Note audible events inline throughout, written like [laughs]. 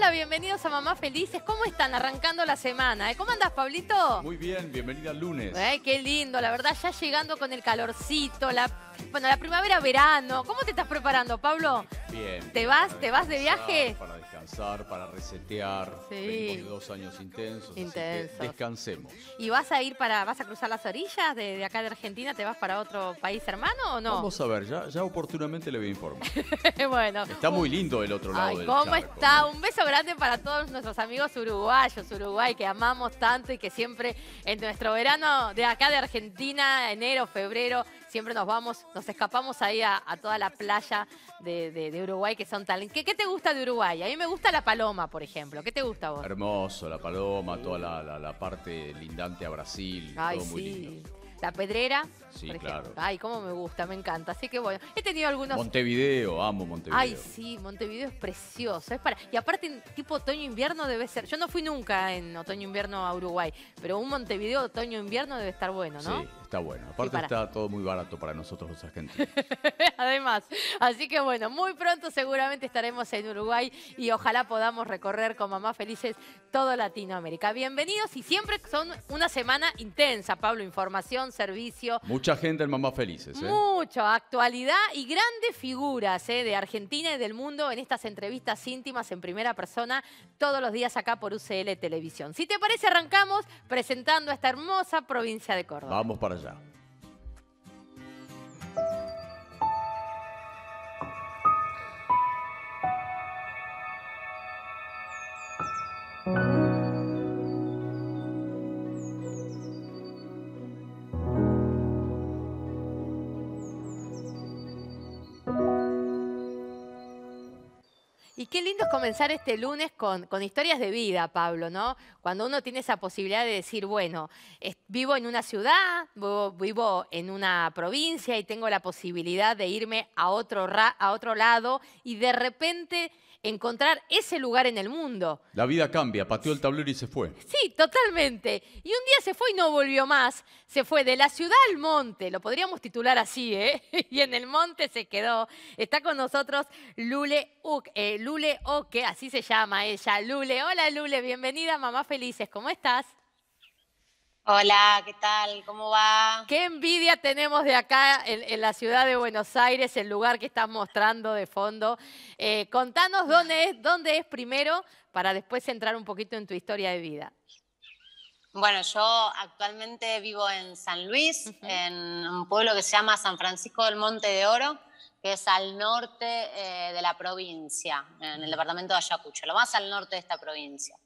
Hola, bienvenidos a Mamá Felices. ¿Cómo están arrancando la semana? Eh? ¿Cómo andas, Pablito? Muy bien, bienvenida al lunes. Ay, qué lindo, la verdad, ya llegando con el calorcito, la bueno, la primavera, verano. ¿Cómo te estás preparando, Pablo? Bien. ¿Te vas, te vas de viaje? Para descansar, para resetear. Sí. Dos años intensos. Intensos. descansemos. ¿Y vas a ir para, vas a cruzar las orillas de, acá de Argentina? ¿Te vas para otro país hermano o no? Vamos a ver, ya, oportunamente le voy a informar. [laughs] bueno. Está muy lindo el otro lado Ay, ¿cómo está? Un beso grande para todos nuestros amigos uruguayos, Uruguay, que amamos tanto y que siempre en nuestro verano de acá de Argentina, enero, febrero, siempre nos vamos, nos escapamos ahí a, toda la playa de, Uruguay que son tal. ¿Qué, ¿Qué te gusta de Uruguay? A mí me gusta la paloma, por ejemplo. ¿Qué te gusta vos? Hermoso, la paloma, toda la, parte lindante a Brasil, todo muy sí. La Pedrera. Sí, claro. Ay, cómo me gusta, me encanta. Así que bueno, he tenido algunos. Montevideo, amo Montevideo. Ay, sí, Montevideo es precioso. Es para... Y aparte, tipo otoño-invierno debe ser. Yo no fui nunca en otoño-invierno a Uruguay, pero un Montevideo otoño-invierno debe estar bueno, ¿no? Está bueno. Aparte está todo muy barato para nosotros los argentinos. [laughs] Además. Así que bueno, muy pronto seguramente estaremos en Uruguay y ojalá podamos recorrer con mamás felices todo Latinoamérica. Bienvenidos y siempre son una semana intensa, Pablo. Información, servicio. Mucha gente en Mamá Felices. ¿eh? Mucho, actualidad y grandes figuras ¿eh? de Argentina y del mundo en estas entrevistas íntimas en primera persona todos los días acá por UCL Televisión. Si te parece, arrancamos presentando a esta hermosa provincia de Córdoba. Vamos para Gaza. qué lindo es comenzar este lunes con, con, historias de vida, Pablo, ¿no? Cuando uno tiene esa posibilidad de decir, bueno, vivo en una ciudad, vivo, en una provincia y tengo la posibilidad de irme a otro, a otro lado y de repente encontrar ese lugar en el mundo. La vida cambia, pateó el tablero y se fue. Sí, totalmente. Y un día se fue y no volvió más. Se fue de la ciudad al monte, lo podríamos titular así, ¿eh? [laughs] Y en el monte se quedó. Está con nosotros Lule, eh, Oque, Lule así se llama ella. Lule, hola Lule, bienvenida, mamá felices, ¿cómo estás? Hola, ¿qué tal? ¿Cómo va? Qué envidia tenemos de acá en, la ciudad de Buenos Aires, el lugar que estás mostrando de fondo. Eh, contanos dónde es, dónde es primero para después entrar un poquito en tu historia de vida. Bueno, yo actualmente vivo en San Luis, en un pueblo que se llama San Francisco del Monte de Oro, que es al norte eh, de la provincia, en el departamento de Ayacucho, lo más al norte de esta provincia.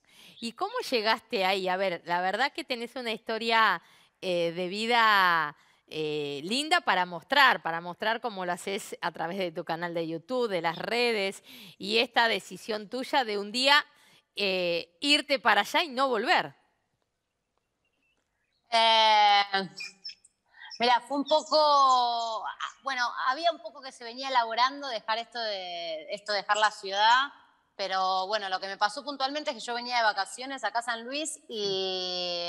¿Y cómo llegaste ahí? A ver, la verdad que tenés una historia eh, de vida eh, linda para mostrar, para mostrar cómo lo haces a través de tu canal de YouTube, de las redes y esta decisión tuya de un día eh, irte para allá y no volver. mira, fue un poco, ah, bueno, había un poco que se venía elaborando dejar esto de, esto dejar la ciudad pero bueno, lo que me pasó puntualmente es que yo venía de vacaciones acá a San Luis y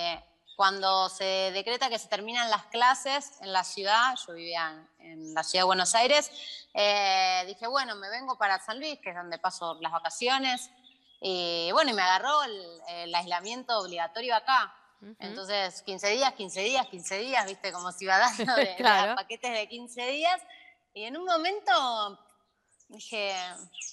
cuando se decreta que se terminan las clases en la ciudad, yo vivía en la ciudad de Buenos Aires, eh, dije, bueno, me vengo para San Luis, que es donde paso las vacaciones. Y bueno, y me agarró el, aislamiento obligatorio acá. Entonces, 15 días, 15 días, 15 días, viste, como si iba dando [laughs] paquetes de 15 días. Y en un momento dije,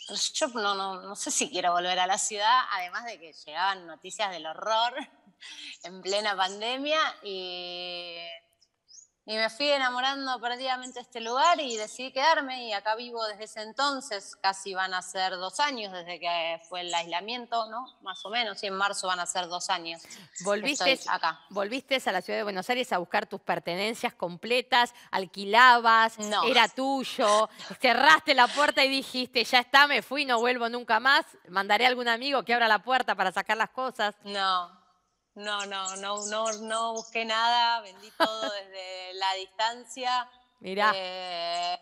pues yo no, no, no, sé si quiero volver a la ciudad, además de que llegaban noticias del horror [laughs] en plena pandemia y y me fui enamorando perdidamente de este lugar y decidí quedarme y acá vivo desde ese entonces, casi van a ser dos años desde que fue el aislamiento, ¿no? Más o menos, y en marzo van a ser dos años. Volviste, acá. volviste a la ciudad de Buenos Aires a buscar tus pertenencias completas, alquilabas, era tuyo, cerraste la puerta y dijiste, ya está, me fui, no vuelvo nunca más, mandaré a algún amigo que abra la puerta para sacar las cosas. No, no, no, no, no, no busqué nada, vendí todo desde la distancia. Mira, eh,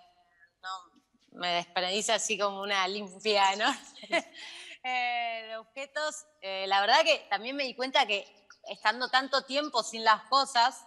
no, me desperdice así como una limpia ¿no? de objetos. [laughs] Eh, eh, la verdad que también me di cuenta que estando tanto tiempo sin las cosas,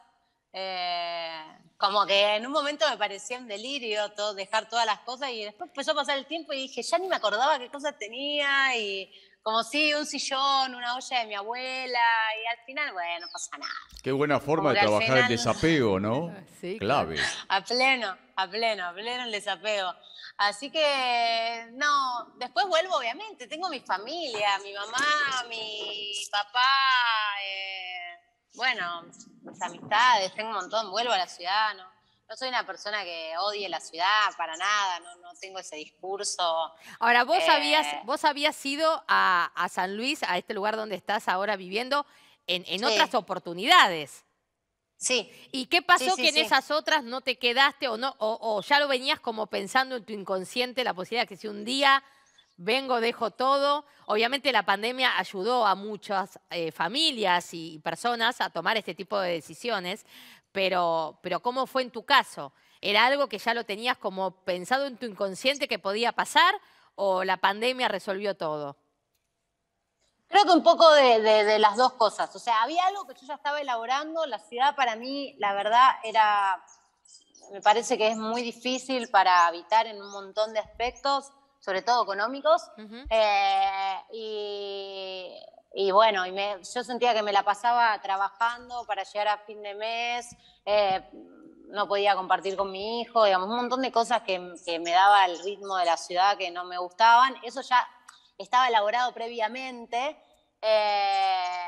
como que en un momento me parecía un delirio todo, dejar todas las cosas y después empezó a pasar el tiempo y dije, ya ni me acordaba qué cosas tenía y como si un sillón, una olla de mi abuela, y al final, bueno, no pasa nada. Qué buena forma de trabajar el desapego, [laughs] ¿no? Sí, Clave. A pleno, a pleno, a pleno el desapego. Así que, no, después vuelvo, obviamente, tengo mi familia, mi mamá, mi papá, eh, bueno, mis amistades, tengo un montón, vuelvo a la ciudad, ¿no? no soy una persona que odie la ciudad para nada, no, tengo ese discurso. Ahora, vos, habías, eh, vos habías ido a, San Luis, a este lugar donde estás ahora viviendo, en, otras oportunidades. Sí. ¿Y qué pasó que en esas otras no te quedaste o no, o, o ya lo venías como pensando en tu inconsciente la posibilidad de que si un día vengo, dejo todo. Obviamente la pandemia ayudó a muchas eh, familias y, personas a tomar este tipo de decisiones, pero, pero ¿cómo fue en tu caso? ¿Era algo que ya lo tenías como pensado en tu inconsciente que podía pasar o la pandemia resolvió todo? Creo que un poco de, de las dos cosas. O sea, había algo que yo ya estaba elaborando. La ciudad para mí, la verdad, era, me parece que es muy difícil para habitar en un montón de aspectos sobre todo económicos. Eh, y, bueno, yo sentía que me la pasaba trabajando para llegar a fin de mes, eh, no podía compartir con mi hijo, digamos, un montón de cosas que, me daba el ritmo de la ciudad que no me gustaban. Eso ya estaba elaborado previamente. Eh,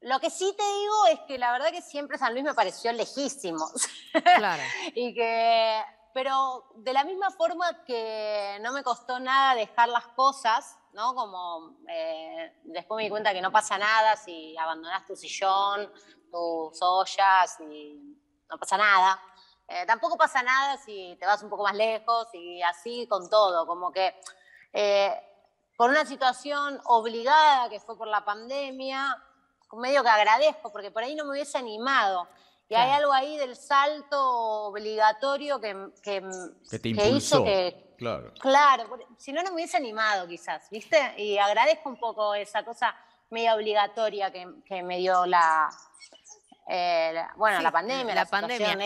lo que sí te digo es que la verdad que siempre San Luis me pareció lejísimo. [laughs] Claro. y que pero de la misma forma que no me costó nada dejar las cosas, ¿no? Como eh, después me di cuenta que no pasa nada si abandonas tu sillón, tus ollas y no pasa nada. Eh, tampoco pasa nada si te vas un poco más lejos y así con todo, como que eh, por una situación obligada que fue por la pandemia, medio que agradezco, porque por ahí no me hubiese animado. Y hay algo ahí del salto obligatorio que, que, que te hizo claro. Claro, si no, no me hubiese animado quizás, ¿viste? Y agradezco un poco esa cosa media obligatoria que, me dio la, eh, bueno, la pandemia. La, pandemia.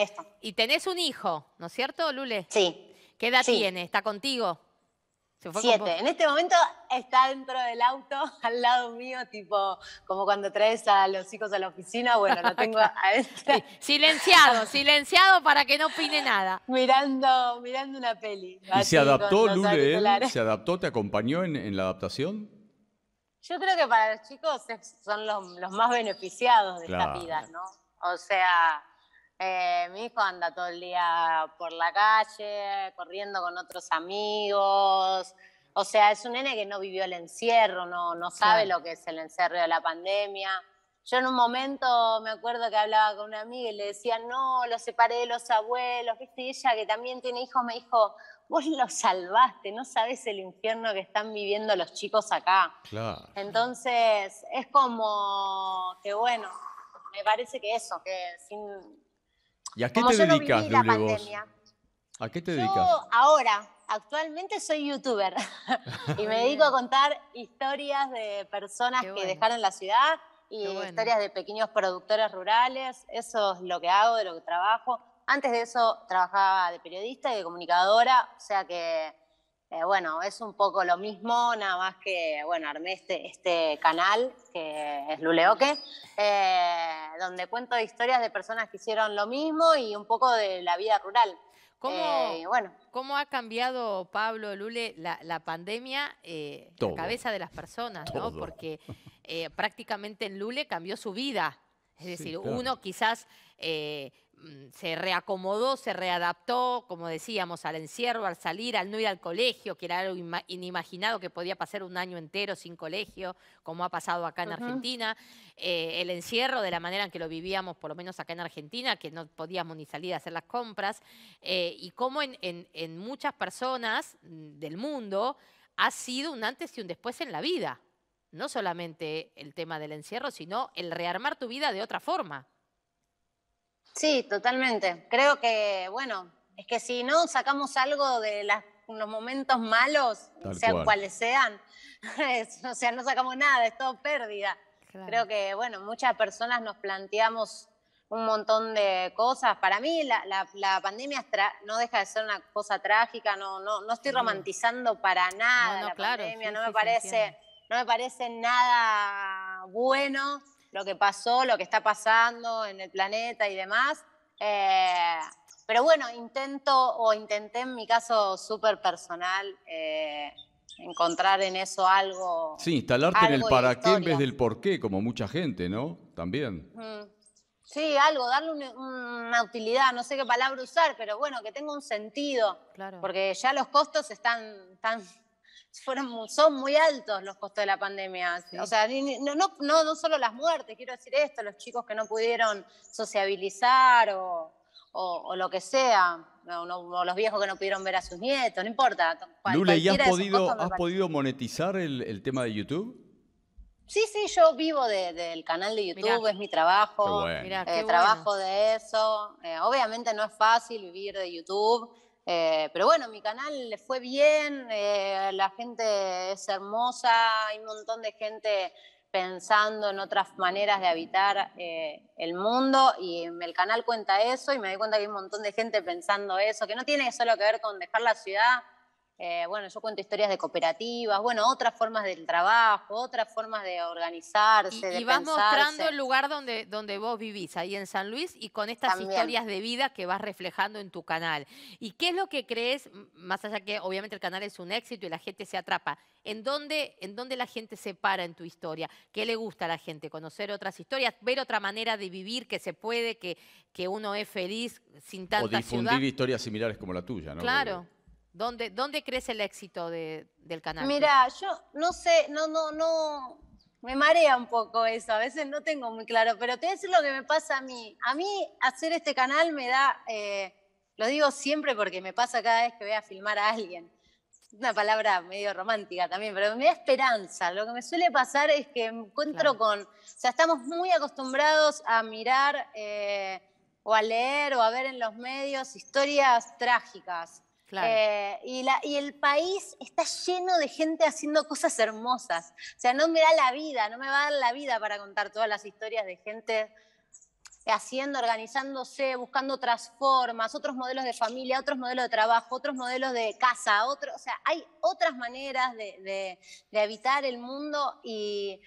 Y tenés un hijo, ¿no es cierto, Lule? Sí. ¿Qué edad tiene? ¿Está contigo? Siete. En este momento está dentro del auto, [laughs] al lado mío, tipo como cuando traes a los hijos a la oficina. Bueno, lo tengo a [laughs] este. silenciado, silenciado para que no opine nada. Mirando, mirando una peli. ¿Y se adaptó, Lule? ¿Se adaptó? ¿Te acompañó en, la adaptación? Yo creo que para los chicos son los, más beneficiados de esta vida, ¿no? O sea, eh, mi hijo anda todo el día por la calle, corriendo con otros amigos. O sea, es un nene que no vivió el encierro, no, no sabe lo que es el encierro de la pandemia. Yo en un momento me acuerdo que hablaba con una amiga y le decía, no, lo separé de los abuelos, viste, y ella que también tiene hijos me dijo, vos lo salvaste, no sabes el infierno que están viviendo los chicos acá. Entonces, es como que bueno, me parece que eso, que sin, ¿Y a qué te dedicas, no ¿A qué te yo ahora, actualmente soy youtuber [laughs] y me dedico a contar historias de personas que dejaron la ciudad y historias de pequeños productores rurales. Eso es lo que hago, de lo que trabajo. Antes de eso trabajaba de periodista y de comunicadora, o sea que eh, bueno, es un poco lo mismo, nada más que, bueno, armé este, este canal, que es Luleoque, eh, donde cuento historias de personas que hicieron lo mismo y un poco de la vida rural. ¿Cómo, eh, bueno. ¿Cómo ha cambiado, Pablo Lule, la, pandemia, eh, la cabeza de las personas? ¿no? Porque prácticamente en Lule cambió su vida. Es decir, uno quizás Mm, se reacomodó, se readaptó, como decíamos, al encierro, al salir, al no ir al colegio, que era algo inimaginado que podía pasar un año entero sin colegio, como ha pasado acá en Argentina. Eh, el encierro, de la manera en que lo vivíamos, por lo menos acá en Argentina, que no podíamos ni salir a hacer las compras, eh, y cómo en muchas personas mm, del mundo ha sido un antes y un después en la vida. No solamente el tema del encierro, sino el rearmar tu vida de otra forma. Sí, totalmente. Creo que, bueno, es que si no sacamos algo de las, los momentos malos, sean cuales sean, [laughs] o sea, no sacamos nada, es todo pérdida. Creo que, bueno, muchas personas nos planteamos un montón de cosas. Para mí la, la, pandemia no deja de ser una cosa trágica, no, no, no estoy romantizando para nada la pandemia, no, me parece, no me parece nada bueno, lo que pasó, lo que está pasando en el planeta y demás. Eh, pero bueno, intento o intenté en mi caso súper personal eh, encontrar en eso algo. Sí, instalarte en el para qué en vez del por qué, como mucha gente, ¿no? También. Mm. Sí, algo, darle una utilidad, no sé qué palabra usar, pero bueno, que tenga un sentido. Claro. Porque ya los costos están tan fueron, son muy altos los costos de la pandemia. O sea, no, no, no, no, solo las muertes, quiero decir esto, los chicos que no pudieron sociabilizar o, o, lo que sea, o, los viejos que no pudieron ver a sus nietos, no importa. ¿Lula ¿y has, podido, has podido, monetizar el, el, tema de YouTube? Sí, sí, yo vivo del canal de YouTube, es mi trabajo, eh, trabajo de eso. Eh, obviamente no es fácil vivir de YouTube, eh, pero bueno, mi canal le fue bien, eh, la gente es hermosa, hay un montón de gente pensando en otras maneras de habitar eh, el mundo y el canal cuenta eso y me doy cuenta que hay un montón de gente pensando eso, que no tiene solo que ver con dejar la ciudad, eh, bueno, yo cuento historias de cooperativas, bueno, otras formas del trabajo, otras formas de organizarse. Y, y vas mostrando el lugar donde, donde vos vivís, ahí en San Luis, y con estas historias de vida que vas reflejando en tu canal. ¿Y qué es lo que crees, más allá que obviamente el canal es un éxito y la gente se atrapa, ¿en dónde, en dónde la gente se para en tu historia? ¿Qué le gusta a la gente? ¿Conocer otras historias? ¿Ver otra manera de vivir que se puede, que, que uno es feliz sin tanta O difundir historias similares como la tuya, ¿no? Claro. ¿Dónde, dónde crece el éxito del canal? Mira, yo no sé, no, no, no, me marea un poco eso, a veces no tengo muy claro, pero te voy a decir lo que me pasa a mí. A mí hacer este canal me da, eh, lo digo siempre porque me pasa cada vez que voy a filmar a alguien, una palabra medio romántica también, pero me da esperanza. Lo que me suele pasar es que encuentro con, o sea, estamos muy acostumbrados a mirar eh, o a leer o a ver en los medios historias trágicas eh, y, el país está lleno de gente haciendo cosas hermosas. O sea, no me da la vida, no me va a dar la vida para contar todas las historias de gente haciendo, organizándose, buscando otras formas, otros modelos de familia, otros modelos de trabajo, otros modelos de casa, otro, o sea, hay otras maneras de, de, de habitar el mundo y,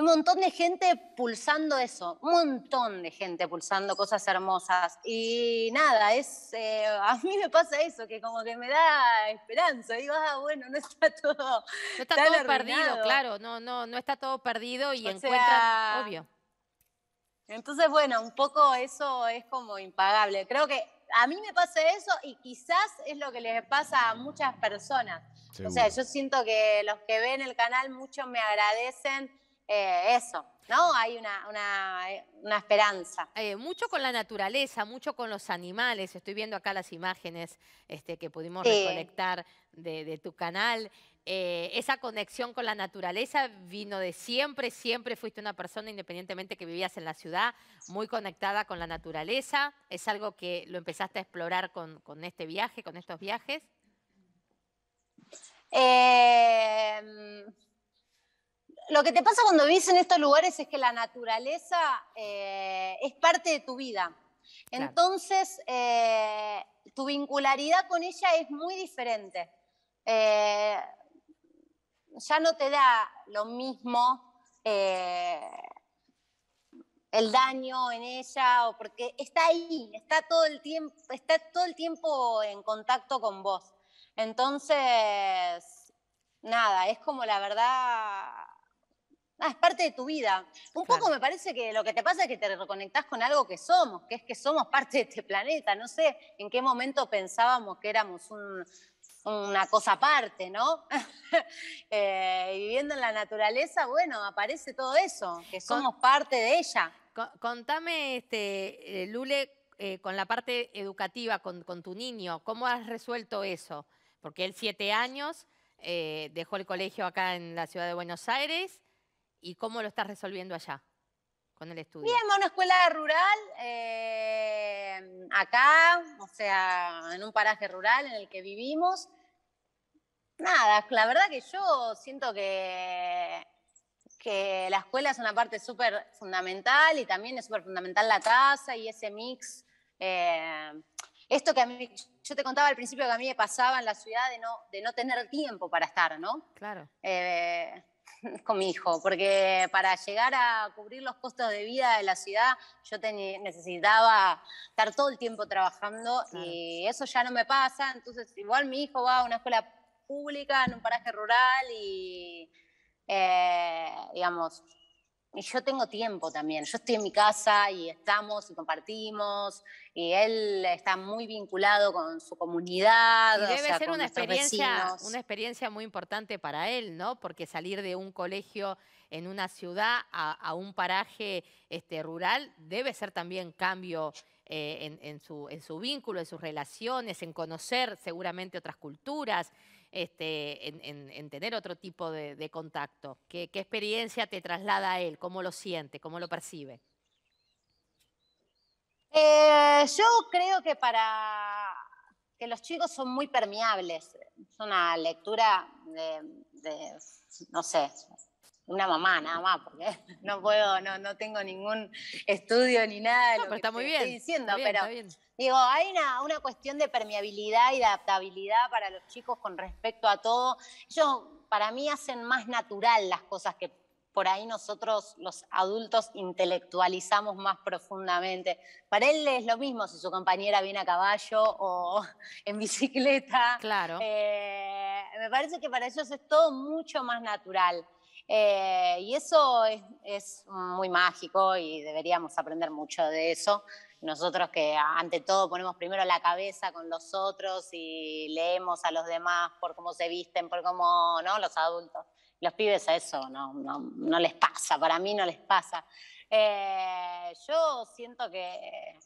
un montón de gente pulsando eso, un montón de gente pulsando cosas hermosas. Y nada, es, eh, a mí me pasa eso, que como que me da esperanza. Digo, ah, bueno, no está todo. No está todo perdido, claro, no, no, no está todo perdido y encuentra obvio. Entonces, bueno, un poco eso es como impagable. Creo que a mí me pasa eso y quizás es lo que les pasa a muchas personas. O sea, yo siento que los que ven el canal mucho me agradecen eh, eso, ¿no? Hay una, una, esperanza. Eh, mucho con la naturaleza, mucho con los animales. Estoy viendo acá las imágenes este, que pudimos reconectar de, tu canal. Eh, esa conexión con la naturaleza vino de siempre, siempre fuiste una persona, independientemente que vivías en la ciudad, muy conectada con la naturaleza. ¿Es algo que lo empezaste a explorar con, con este viaje, con estos viajes? Eh, lo que te pasa cuando vives en estos lugares es que la naturaleza eh, es parte de tu vida. Entonces, eh, tu vincularidad con ella es muy diferente. Eh, ya no te da lo mismo el daño en ella, o porque está ahí, está todo el tiempo, está todo el tiempo en contacto con vos. Entonces, nada, es como la verdad Ah, es parte de tu vida. Un poco me parece que lo que te pasa es que te reconectás con algo que somos, que es que somos [laughs] parte de este planeta. No sé en qué momento pensábamos que éramos una cosa aparte, ¿no? [laughs] Eh, viviendo en la naturaleza, bueno, aparece todo eso, que somos parte de ella. contame, este, eh, Lule, eh, con la parte educativa, con, tu niño, ¿cómo has resuelto eso? Porque él siete años... dejó el colegio acá en la ciudad de Buenos Aires ¿Y cómo lo estás resolviendo allá? Con el estudio. Bien, una escuela rural, eh, acá, o sea, en un paraje rural en el que vivimos. Nada, la verdad que yo siento que, que la escuela es una parte súper fundamental y también es súper fundamental la casa y ese mix. Eh, esto que a mí, yo te contaba al principio que a mí me pasaba en la ciudad de no, de no tener tiempo para estar, ¿no? Claro. Eh, [laughs] con mi hijo, porque para llegar a cubrir los costos de vida de la ciudad, yo necesitaba estar todo el tiempo trabajando y eso ya no me pasa. Entonces, igual mi hijo va a una escuela pública en un paraje rural y, eh, digamos, y yo tengo tiempo también. Yo estoy en mi casa y estamos y compartimos, y él está muy vinculado con su comunidad. debe ser una experiencia, una experiencia muy importante para él, ¿no? Porque salir de un colegio en una ciudad a, un paraje este, rural debe ser también cambio eh, en su vínculo, en sus relaciones, en conocer seguramente otras culturas. Este, en, tener otro tipo de, contacto? ¿Qué, experiencia te traslada a él? ¿Cómo lo siente? ¿Cómo lo percibe? Eh, yo creo que para que los chicos son muy permeables. Es una lectura de no sé, una mamá nada más, porque [laughs] no puedo, no, no tengo ningún estudio ni nada de lo pero pues que está muy bien, estoy diciendo, pero digo, hay una, una, cuestión de permeabilidad y de adaptabilidad para los chicos con respecto a todo. Ellos, para mí, hacen más natural las cosas que por ahí nosotros los adultos intelectualizamos más profundamente. Para él es lo mismo si su compañera viene a caballo o [laughs] en bicicleta. Claro. Eh, me parece que para ellos es todo mucho más natural. Eh, y eso es, muy mágico y deberíamos aprender mucho de eso. Nosotros que ante todo ponemos primero la cabeza con los otros y leemos a los demás por cómo se visten, por cómo, ¿no? Los adultos. Los pibes a eso no, no, les pasa, para mí no les pasa. Eh, yo siento que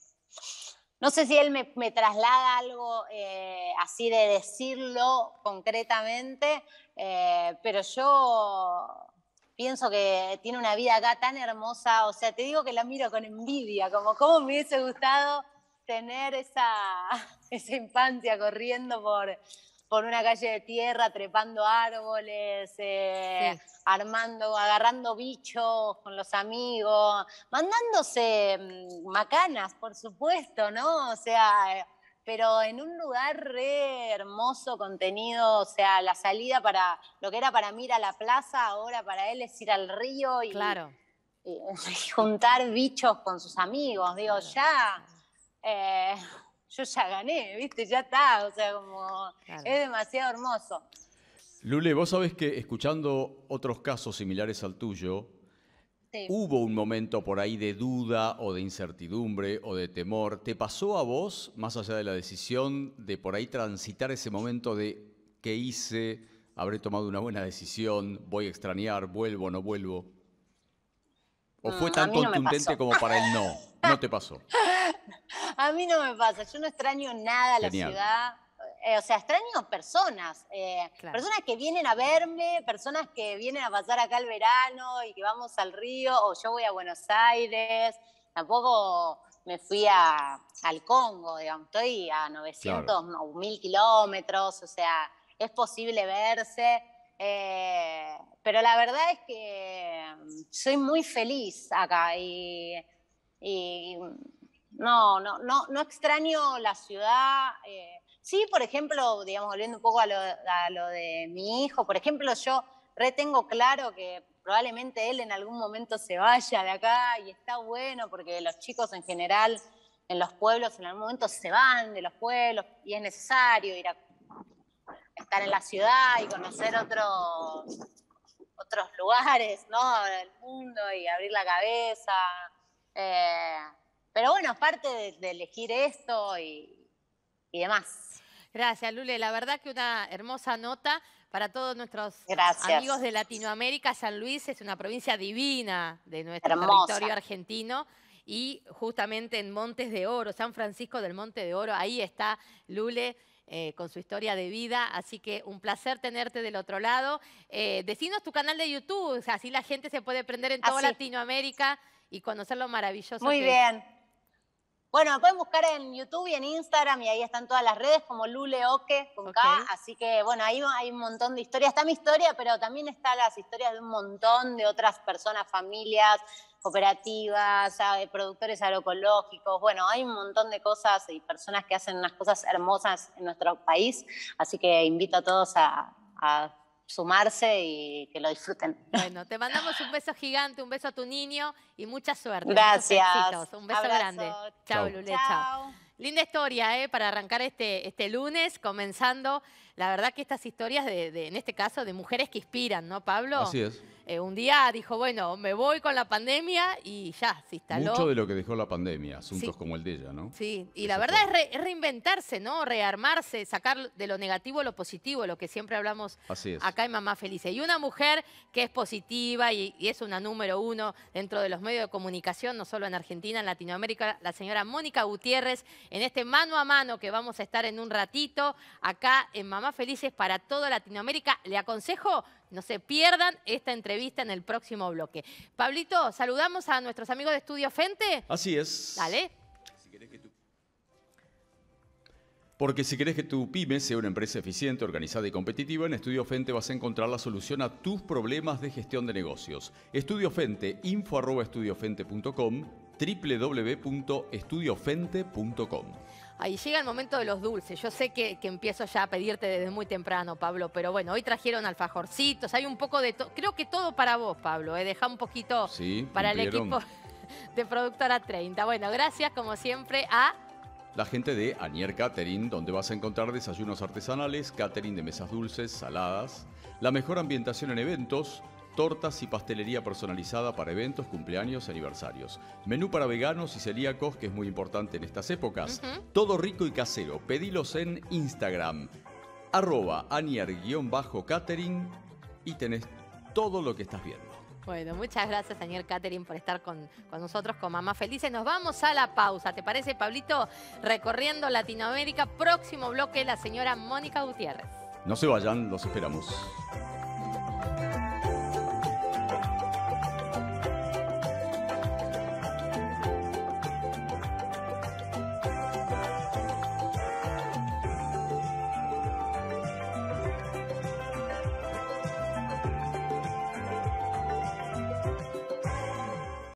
no sé si él me, traslada algo eh, así de decirlo concretamente, pero yo pienso que tiene una vida acá tan hermosa, o sea, te digo que la miro con envidia, como cómo me hubiese gustado tener esa, [laughs] esa infancia corriendo por, por una calle de tierra, trepando árboles, eh, armando, agarrando bichos con los amigos, mandándose mm, macanas, por supuesto, ¿no? O sea, pero en un lugar hermoso, contenido, o sea, la salida para lo que era para mí a la plaza, ahora para él es ir al río y, [laughs] juntar bichos con sus amigos. Digo, ya, eh, yo ya gané, ¿viste? Ya está, o sea, como es demasiado hermoso. Lule, vos sabés que escuchando otros casos similares al tuyo, Hubo un momento por ahí de duda o de incertidumbre o de temor. ¿Te pasó a vos, más allá de la decisión, de por ahí transitar ese momento de qué hice, habré tomado una buena decisión, voy a extrañar, vuelvo, no vuelvo? ¿O fue mm, tan contundente como para el no? No te pasó. [laughs] A mí no me pasa, yo no extraño nada a la ciudad eh, o sea, extraño personas, eh, personas que vienen a verme, personas que vienen a pasar acá el verano y que vamos al río, o yo voy a Buenos Aires, tampoco me fui al Congo, digamos, estoy a 900 o 1000 kilómetros, o sea, es posible verse. Eh, pero la verdad es que mm, soy muy feliz acá y, mm, no, no, no, no extraño la ciudad sí, por ejemplo, digamos, volviendo un poco a lo, de mi hijo, por ejemplo, yo retengo claro que probablemente él en algún momento se vaya de acá y está bueno porque los chicos en general en los pueblos en algún momento se van de los pueblos y es necesario ir a estar en la ciudad y conocer otros, otros lugares, ¿no? mundo y abrir la cabeza. Eh, pero bueno, aparte parte de, elegir esto y demás. Gracias, Lule. La verdad que una hermosa nota para todos nuestros amigos de Latinoamérica. San Luis es una provincia divina de nuestro territorio argentino. Y justamente en Montes de Oro, San Francisco del Monte de Oro, ahí está Lule. Eh, con su historia de vida. Así que un placer tenerte del otro lado. Eh, decinos tu canal de YouTube, así la gente se puede prender en toda Latinoamérica y conocer lo maravilloso. Muy bien. Bueno, me pueden buscar en YouTube y en Instagram y ahí están todas las redes como Luleoque con K. Así que bueno, ahí hay un montón de historias. Está mi historia, pero también están las historias de un montón de otras personas, familias, cooperativas, productores agroecológicos. Bueno, hay un montón de cosas y personas que hacen unas cosas hermosas en nuestro país. Así que invito a todos a sumarse y que lo disfruten. [laughs] Bueno, te mandamos un beso gigante, un beso a tu niño y mucha suerte. Gracias. Un beso grande. Chao, Lule. Chao. Linda historia, ¿eh? Para arrancar este, este lunes, comenzando. La verdad que estas historias, de, en este caso, de mujeres que inspiran, ¿no, Pablo? Así es. Eh, un día dijo, bueno, me voy con la pandemia y ya, se instaló. Mucho de lo que dejó la pandemia, asuntos como el de ella, ¿no? Sí, y la verdad es, reinventarse, ¿no? Rearmarse, sacar de lo negativo lo positivo, lo que siempre hablamos acá en Mamá Felices. Y una mujer que es positiva y, es una número uno dentro de los medios de comunicación, no solo en Argentina, en Latinoamérica, la señora Mónica Gutiérrez, en este mano a mano que vamos a estar en un ratito acá en Mamá Felices para toda Latinoamérica. Le aconsejo no se pierdan esta entrevista en el próximo bloque. Pablito, saludamos a nuestros amigos de Estudio Fente. Así es. Dale. Porque si querés que tu pyme sea una empresa eficiente, organizada y competitiva, en Estudio Fente vas a encontrar la solución a tus problemas de gestión de negocios. Estudio Fente, info www.estudiofente.com. Ahí llega el momento de los dulces. Yo sé que, empiezo ya a pedirte desde muy temprano, Pablo, pero bueno, hoy trajeron alfajorcitos, hay un poco de todo. Creo que todo para vos, Pablo. ¿eh? Deja un poquito para el equipo [laughs] de Productora 30. Bueno, gracias como siempre a la gente de Anier Catering, donde vas a encontrar desayunos artesanales, catering de mesas dulces, saladas, la mejor ambientación en eventos, tortas y pastelería personalizada para eventos, cumpleaños, aniversarios. Menú para veganos y celíacos, que es muy importante en estas épocas. Todo rico y casero. Pedilos en Instagram, arroba anier-catering y tenés todo lo que estás viendo. Bueno, muchas gracias, señor Catering, por estar con, nosotros, con Mamá Felices. Nos vamos a la pausa, ¿te parece, Pablito? Recorriendo Latinoamérica, próximo bloque, la señora Mónica Gutiérrez. No se vayan, los esperamos.